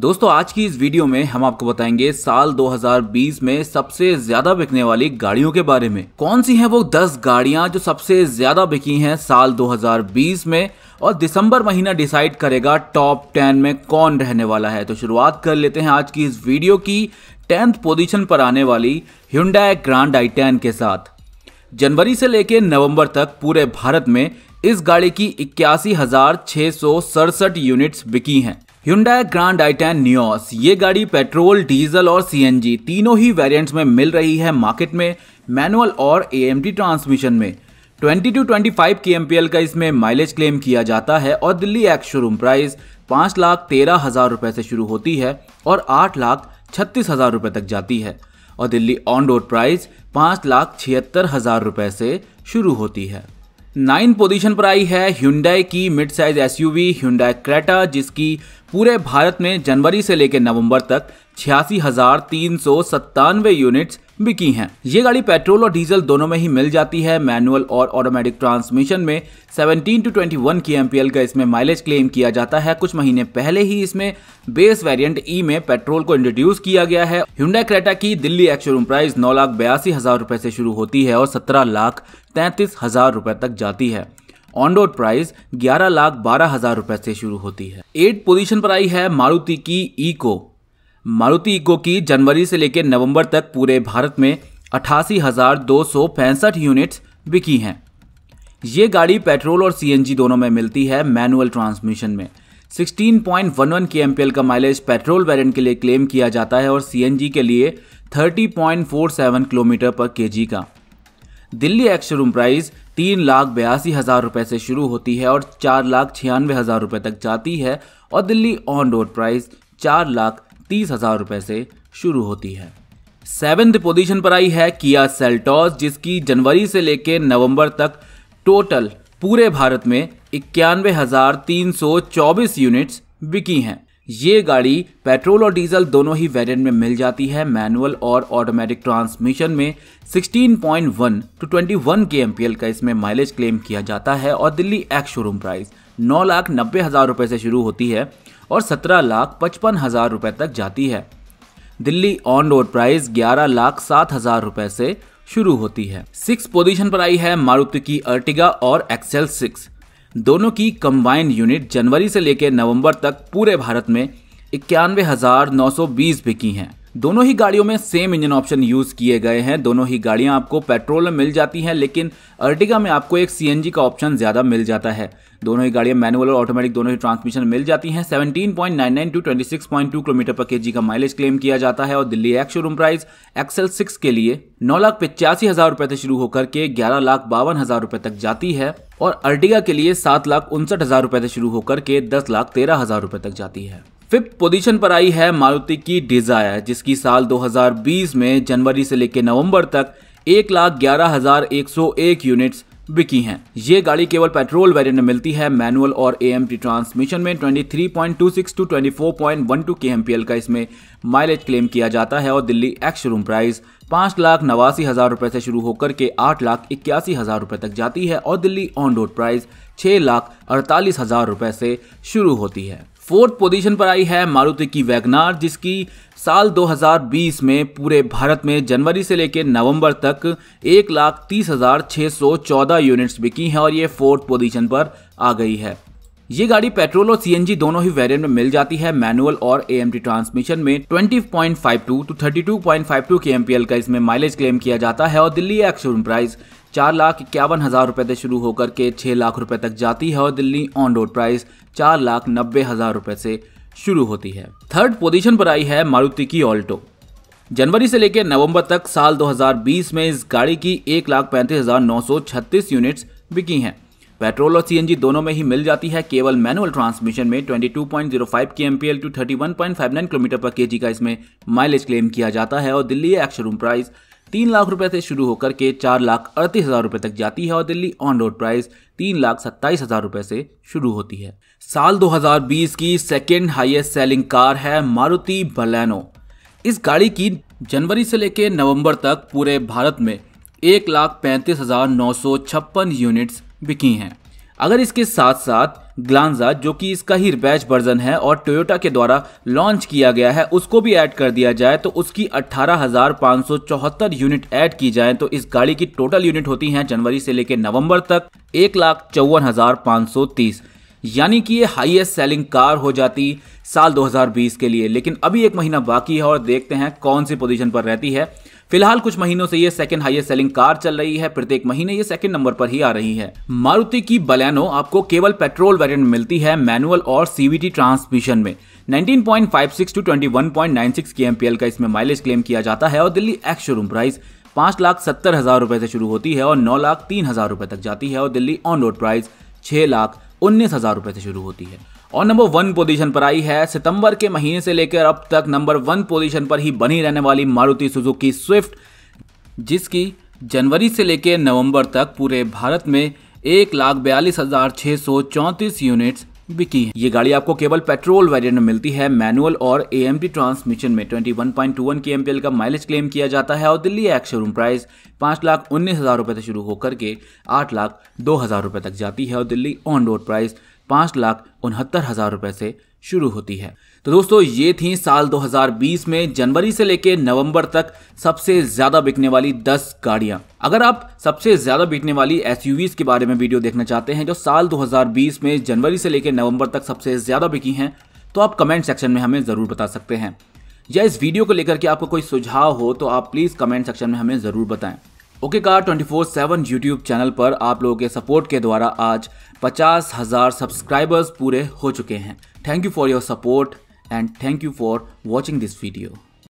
दोस्तों आज की इस वीडियो में हम आपको बताएंगे साल 2020 में सबसे ज्यादा बिकने वाली गाड़ियों के बारे में कौन सी हैं वो 10 गाड़ियां जो सबसे ज्यादा बिकी हैं साल 2020 में और दिसंबर महीना डिसाइड करेगा टॉप 10 में कौन रहने वाला है तो शुरुआत कर लेते हैं आज की इस वीडियो की टेंथ पोजिशन पर आने वाली हिंडा ग्रांड आई के साथ जनवरी से लेकर नवंबर तक पूरे भारत में इस गाड़ी की इक्यासी यूनिट्स बिकी हैं Hyundai Grand i10 Nios ये गाड़ी पेट्रोल डीजल और सीएनजी तीनों ही वेरिएंट्स में मिल रही है मार्केट में मैनुअल और एएमडी ट्रांसमिशन में 22 टू 25 के का इसमें माइलेज क्लेम किया जाता है और दिल्ली एक्स शोरूम प्राइस पाँच लाख तेरह हज़ार रुपये से शुरू होती है और आठ लाख छत्तीस हज़ार रुपये तक जाती है और दिल्ली ऑन रोड प्राइस पाँच लाख छिहत्तर हज़ार रुपये से शुरू होती है नाइन पोजीशन पर आई है ह्यूंडाई की mid size SUV Hyundai Creta जिसकी पूरे भारत में जनवरी से लेकर नवंबर तक छियासी हजार तीन सौ सत्तानवे यूनिट्स बिकी हैं ये गाड़ी पेट्रोल और डीजल दोनों में ही मिल जाती है मैनुअल और ऑटोमेटिक ट्रांसमिशन में 17 टू 21 की एमपीएल का इसमें माइलेज क्लेम किया जाता है कुछ महीने पहले ही इसमें बेस वेरिएंट ई में पेट्रोल को इंट्रोड्यूस किया गया है हिंडा क्रेटा की दिल्ली एक्शोरूम प्राइस नौ लाख बयासी हजार रुपए से शुरू होती है और सत्रह लाख तैतीस हजार रुपए तक जाती है ऑन रोड प्राइस ग्यारह लाख बारह हजार रुपए से शुरू होती है एट पोजीशन पर आई है मारुति की ईको मारुति ईको की जनवरी से लेकर नवंबर तक पूरे भारत में अठासी हज़ार दो सौ पैंसठ यूनिट्स बिकी हैं ये गाड़ी पेट्रोल और सीएनजी दोनों में मिलती है मैनुअल ट्रांसमिशन में 16.11 एम का माइलेज पेट्रोल वेरिएंट के लिए क्लेम किया जाता है और सी के लिए 30.47 किलोमीटर पर के का दिल्ली एक्शरूम प्राइस तीन लाख बयासी हज़ार रुपये से शुरू होती है और चार लाख छियानवे हज़ार रुपये तक जाती है और दिल्ली ऑन रोड प्राइस चार लाख तीस हज़ार रुपये से शुरू होती है सेवेंथ पोजीशन पर आई है किया सेल्टॉस जिसकी जनवरी से लेकर नवंबर तक टोटल पूरे भारत में इक्यानवे हज़ार तीन सौ चौबीस यूनिट्स बिकी हैं ये गाड़ी पेट्रोल और डीजल दोनों ही वेरिएंट में मिल जाती है मैनुअल और ऑटोमेटिक ट्रांसमिशन में 16.1 टू 21 के एम का इसमें माइलेज क्लेम किया जाता है और दिल्ली एक्स शोरूम प्राइस नौ लाख नब्बे हज़ार रुपये से शुरू होती है और सत्रह लाख पचपन हज़ार रुपये तक जाती है दिल्ली ऑन रोड प्राइस ग्यारह लाख सात हज़ार रुपये से शुरू होती है सिक्स पोजीशन पर आई है मारुति की अर्टिगा और एक्सेल सिक्स दोनों की कंबाइंड यूनिट जनवरी से लेकर नवंबर तक पूरे भारत में इक्यानवे हज़ार नौ सौ बीस बिकी हैं दोनों ही गाड़ियों में सेम इंजन ऑप्शन यूज़ किए गए हैं दोनों ही गाड़ियां आपको पेट्रोल में मिल जाती हैं लेकिन अर्टिगा में आपको एक सीएनजी का ऑप्शन ज़्यादा मिल जाता है दोनों ही गाड़ियां मैनुअल और ऑटोमेटिक दोनों ही ट्रांसमिशन मिल जाती हैं 17.99 टू 26.2 किलोमीटर पर केजी का माइलेज क्लेम किया जाता है और Delhi ex showroom price XL six के लिए नौ लाख पिचासी हज़ार रुपए से शुरू होकर के ग्यारह लाख बावन हज़ार रुपए तक जाती है और अर्टिगा के लिए सात लाख उनसठ हज़ार रुपए से शुरू होकर के दस लाख तेरह हज़ार रुपए तक जाती है फिफ्थ पोजीशन पर आई है मारुति की डिजायर जिसकी साल 2020 में जनवरी से लेकर नवंबर तक एक लाख ग्यारह हजार एक सौ एक यूनिट्स बिकी हैं ये गाड़ी केवल पेट्रोल वेरिएंट में मिलती है मैनुअल और ए ट्रांसमिशन में 23.26 टू 24.12 केएमपीएल का इसमें माइलेज क्लेम किया जाता है और दिल्ली एक्स शोरूम प्राइस पाँच लाख नवासी हज़ार रुपये से शुरू होकर के आठ लाख इक्यासी हज़ार रुपये तक जाती है और दिल्ली ऑन रोड प्राइस छः लाख अड़तालीस हज़ार रुपये से शुरू होती है फोर्थ पोजीशन पर आई है मारुति की वैगनार जिसकी साल 2020 में पूरे भारत में जनवरी से लेकर नवंबर तक एक लाख तीस हज़ार छः सौ चौदह यूनिट्स बिकी हैं और ये फोर्थ पोजीशन पर आ गई है ये गाड़ी पेट्रोल और सीएनजी दोनों ही वेरिएंट में मिल जाती है मैनुअल और एएमटी ट्रांसमिशन में 20.52 टू 32.52 तो टू का इसमें माइलेज क्लेम किया जाता है और दिल्ली एक्स शोरूम प्राइस चार लाख इक्यावन हज़ार रुपए से शुरू होकर के छह लाख रुपए तक जाती है और दिल्ली ऑन रोड प्राइस चार लाख नब्बे हज़ार रूपए से शुरू होती है थर्ड पोजीशन पर आई है मारुति की ऑल्टो जनवरी से लेकर नवंबर तक साल 2020 में इस गाड़ी की एक लाख पैंतीस हज़ार नौ सौ छत्तीस यूनिट्स बिकी हैं पेट्रोल और सीएनजी दोनों में ही मिल जाती है केवल मैनुअल ट्रांसमिशन में 22.05 kmpl टू 31.59 किलोमीटर पर केजी का इसमें माइलेज क्लेम किया जाता है और दिल्ली एक्शोरूम प्राइस तीन लाख रुपए से शुरू होकर के चार लाख अड़तीस हजार रुपए तक जाती है और दिल्ली ऑन रोड प्राइस तीन लाख सत्ताईस हजार रुपए से शुरू होती है साल 2020 की सेकेंड हाईएस्ट सेलिंग कार है मारुति बलैनो इस गाड़ी की जनवरी से लेकर नवंबर तक पूरे भारत में एक लाख पैंतीस हजार नौ सौ छप्पन यूनिट्स बिकी हैं अगर इसके साथ साथ ग्लांजा जो कि इसका ही रिबैच वर्जन है और टोयोटा के द्वारा लॉन्च किया गया है उसको भी ऐड कर दिया जाए तो उसकी 18,574 यूनिट ऐड की जाए तो इस गाड़ी की टोटल यूनिट होती हैं जनवरी से लेकर नवंबर तक एक लाख चौवन हजार पाँच सौ तीस यानी कि ये हाईएस्ट सेलिंग कार हो जाती साल 2020 के लिए लेकिन अभी एक महीना बाकी है और देखते हैं कौन सी पोजीशन पर रहती है फिलहाल कुछ महीनों से ये सेकंड हाईएस्ट सेलिंग कार चल रही है प्रत्येक महीने ये सेकंड नंबर पर ही आ रही है मारुति की बलैनो आपको केवल पेट्रोल वेरिएंट मिलती है मैनुअल और सीवीटी ट्रांसमिशन में 19.56 टू 21.96 पॉइंट का इसमें माइलेज क्लेम किया जाता है और दिल्ली एक्स शोरूम प्राइस पांच लाख सत्तर हजार रुपए से शुरू होती है और नौ लाख तीन हजार रुपए तक जाती है और दिल्ली ऑन रोड प्राइस छह लाख उन्नीस हजार रुपए से शुरू होती है और नंबर वन पोजीशन पर आई है सितंबर के महीने से लेकर अब तक नंबर वन पोजीशन पर ही बनी रहने वाली मारुति सुजुकी स्विफ्ट जिसकी जनवरी से लेकर नवंबर तक पूरे भारत में एक लाख बयालीस हज़ार छः सौ चौंतीस यूनिट्स बिकी ये गाड़ी आपको केवल पेट्रोल वेरिएंट में मिलती है मैनुअल और ए ट्रांसमिशन में 21.21 के का माइलेज क्लेम किया जाता है और दिल्ली एक्स शोरूम प्राइस पाँच लाख उन्नीस हज़ार रुपये से शुरू होकर के आठ लाख दो हज़ार रुपये तक जाती है और दिल्ली ऑन रोड प्राइस पांच लाख उनहत्तर हज़ार रुपए से शुरू होती है तो दोस्तों ये थी साल 2020 में जनवरी से लेकर नवंबर तक सबसे ज़्यादा बिकने वाली 10 गाड़ियां अगर आप सबसे ज़्यादा बिकने वाली एस के बारे में वीडियो देखना चाहते हैं जो साल 2020 में जनवरी से लेकर नवंबर तक सबसे ज़्यादा बिकी हैं तो आप कमेंट सेक्शन में हमें ज़रूर बता सकते हैं या इस वीडियो को लेकर के आपको कोई सुझाव हो तो आप प्लीज़ कमेंट सेक्शन में हमें ज़रूर बताएं okay car twenty four seven YouTube channel पर आप लोगों के सपोर्ट के द्वारा आज पचास हज़ार सब्सक्राइबर्स पूरे हो चुके हैं thank you for your support and thank you for watching this video